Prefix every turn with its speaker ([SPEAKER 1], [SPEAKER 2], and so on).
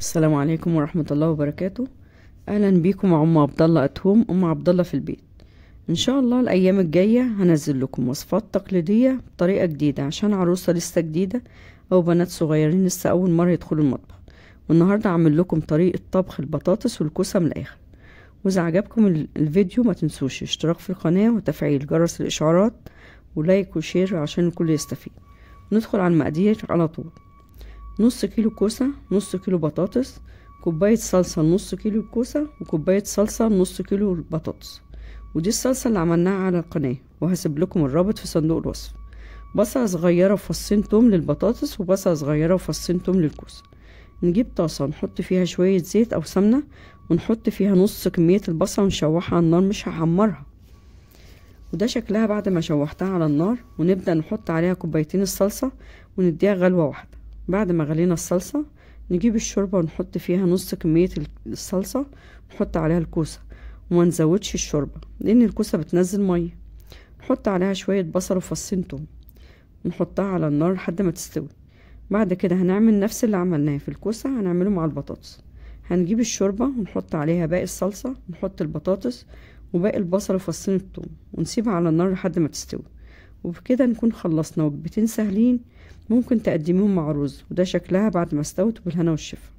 [SPEAKER 1] السلام عليكم ورحمة الله وبركاته أهلا بيكم أم عبد الله أتهم أم عبد الله في البيت إن شاء الله الأيام الجاية هنزل لكم وصفات تقليدية بطريقة جديدة عشان عروسة لسه جديدة أو بنات صغيرين لسه أول مرة يدخلوا المطبخ والنهاردة أعمل لكم طريقة طبخ البطاطس والكوسة من الآخر وإذا عجبكم الفيديو ما تنسوش اشتراك في القناة وتفعيل جرس الإشعارات ولايك وشير عشان الكل يستفيد ندخل على المقادير على طول نص كيلو كوسة نص كيلو بطاطس كوباية صلصة نص كيلو كوسة وكوباية صلصة نص كيلو بطاطس ودي الصلصة اللي عملناها على القناة وهسيب لكم الرابط في صندوق الوصف بصلة صغيرة وفصين توم للبطاطس وبصلة صغيرة وفصين توم للكوسة نجيب طاسة نحط فيها شوية زيت أو سمنة ونحط فيها نص كمية البصة ونشوحها على النار مش هحمرها وده شكلها بعد ما شوحتها على النار ونبدأ نحط عليها كوبايتين الصلصة ونديها غلوة واحدة بعد ما غلينا الصلصة نجيب الشوربة ونحط فيها نص كمية الصلصة نحط عليها الكوسة وما نزودش الشوربة لأن الكوسة بتنزل مية نحط عليها شوية بصل وفصين توم نحطها على النار لحد ما تستوي بعد كده هنعمل نفس اللي عملناه في الكوسة هنعمله مع البطاطس هنجيب الشوربة ونحط عليها باقي الصلصة نحط البطاطس وباقي البصل وفصين التوم ونسيبها على النار لحد ما تستوي وبكده نكون خلصنا وجبتين سهلين ممكن تقدميهم مع رز وده شكلها بعد ما استوت بالهنا والشفا